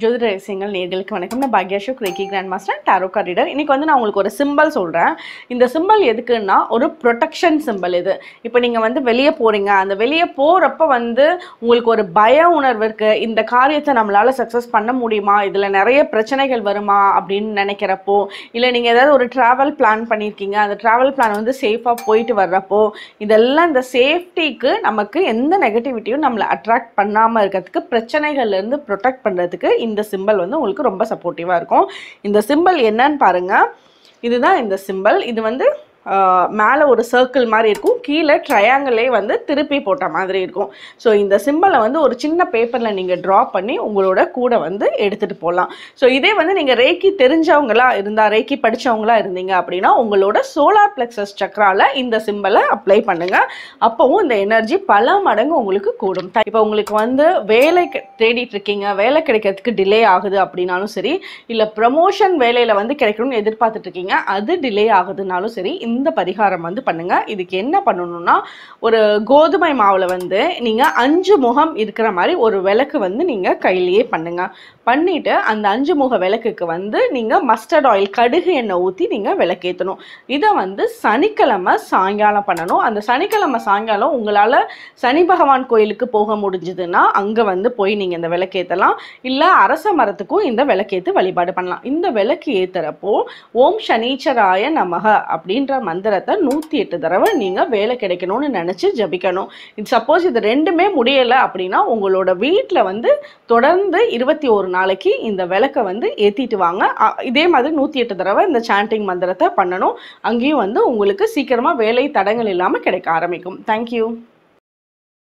ஜோதிட ரகசியங்கள் நேர்களுக்கு வணக்கம் நான் Bhagya show கிரேக்கி grand master tarot reader இன்றைக்கி வந்து நான் உங்களுக்கு ஒரு சிம்பிள் சொல்கிறேன் இந்த சிம்பிள் எதுக்குன்னா ஒரு ப்ரொடெக்ஷன் சிம்பிள் இது இப்போ நீங்கள் வந்து வெளியே போகிறீங்க அந்த வெளியே போகிறப்ப வந்து உங்களுக்கு ஒரு பய உணர்வு இருக்குது இந்த காரியத்தை நம்மளால் சக்ஸஸ் பண்ண முடியுமா இதில் நிறைய பிரச்சனைகள் வருமா அப்படின்னு நினைக்கிறப்போ இல்லை நீங்கள் ஏதாவது ஒரு ட்ராவல் பிளான் பண்ணியிருக்கீங்க அந்த ட்ராவல் பிளான் வந்து சேஃபாக போயிட்டு வர்றப்போ இதெல்லாம் இந்த சேஃப்டிக்கு நமக்கு எந்த நெகட்டிவிட்டியும் நம்மளை அட்ராக்ட் பண்ணாமல் இருக்கிறதுக்கு பிரச்சனைகள்லேருந்து ப்ரொடெக்ட் பண்ணுறதுக்கு இந்த சிம்பிள் வந்து உங்களுக்கு ரொம்ப சப்போர்ட்டிவாக இருக்கும் இந்த சிம்பிள் என்னன்னு பாருங்கள் இதுதான் இந்த சிம்பிள் இது வந்து மேலே ஒரு சர்க்கிள் மாதிரி இருக்கும் கீழே ட்ரையாங்கிளே வந்து திருப்பி போட்ட மாதிரி இருக்கும் ஸோ இந்த சிம்பிளை வந்து ஒரு சின்ன பேப்பரில் நீங்கள் ட்ரா பண்ணி உங்களோட கூட வந்து எடுத்துகிட்டு போகலாம் ஸோ இதே வந்து நீங்கள் ரேக்கி தெரிஞ்சவங்களா இருந்தால் ரேக்கி படித்தவங்களா இருந்தீங்க அப்படின்னா உங்களோட சோலார் பிளெக்ஸஸ் சக்கரால இந்த சிம்பிளை அப்ளை பண்ணுங்கள் அப்போவும் இந்த எனர்ஜி பல மடங்கு உங்களுக்கு கூடும் இப்போ உங்களுக்கு வந்து வேலை தேடிட்டு இருக்கீங்க வேலை கிடைக்கிறதுக்கு டிலே ஆகுது அப்படின்னாலும் சரி இல்லை ப்ரமோஷன் வேலையில் வந்து கிடைக்கணும்னு எதிர்பார்த்துட்டு இருக்கீங்க அது டிலே ஆகுதுனாலும் சரி இந்த பரிகாரம் வந்து பண்ணுங்க இதுக்கு என்ன பண்ணணும்னா ஒரு கோதுமை மாவில் வந்து நீங்கள் அஞ்சு முகம் இருக்கிற மாதிரி ஒரு விளக்கு வந்து நீங்கள் கையிலேயே பண்ணுங்க பண்ணிவிட்டு அந்த அஞ்சு முக விளக்குக்கு வந்து நீங்கள் மஸ்டர்ட் ஆயில் கடுகு எண்ணெய் ஊற்றி நீங்கள் விளக்கேற்றணும் இதை வந்து சனிக்கிழமை சாயங்காலம் பண்ணணும் அந்த சனிக்கிழமை சாயங்காலம் உங்களால் சனி பகவான் கோயிலுக்கு போக முடிஞ்சதுன்னா அங்கே வந்து போய் நீங்கள் இந்த விளக்கேற்றலாம் இல்லை அரச மரத்துக்கும் இந்த விளக்கேற்று வழிபாடு பண்ணலாம் இந்த விளக்கு ஏற்றுறப்போ ஓம் சனீச்சராய நமக அப்படின்ற மந்திரத்தை நூற்றி எட்டு தடவை நீங்கள் வேலை கிடைக்கணும்னு நினச்சி ஜபிக்கணும் இது சப்போஸ் இது ரெண்டுமே முடியலை அப்படின்னா உங்களோட வீட்டில் வந்து தொடர்ந்து இருபத்தி ஒரு நாளைக்கு இந்த விளக்கை வந்து ஏற்றிட்டு வாங்க இதே மாதிரி நூற்றி எட்டு தடவை இந்த சாண்டிங் மந்திரத்தை பண்ணணும் அங்கேயும் வந்து உங்களுக்கு சீக்கிரமாக வேலை தடங்கள் இல்லாமல் கிடைக்க ஆரம்பிக்கும் தேங்க்யூ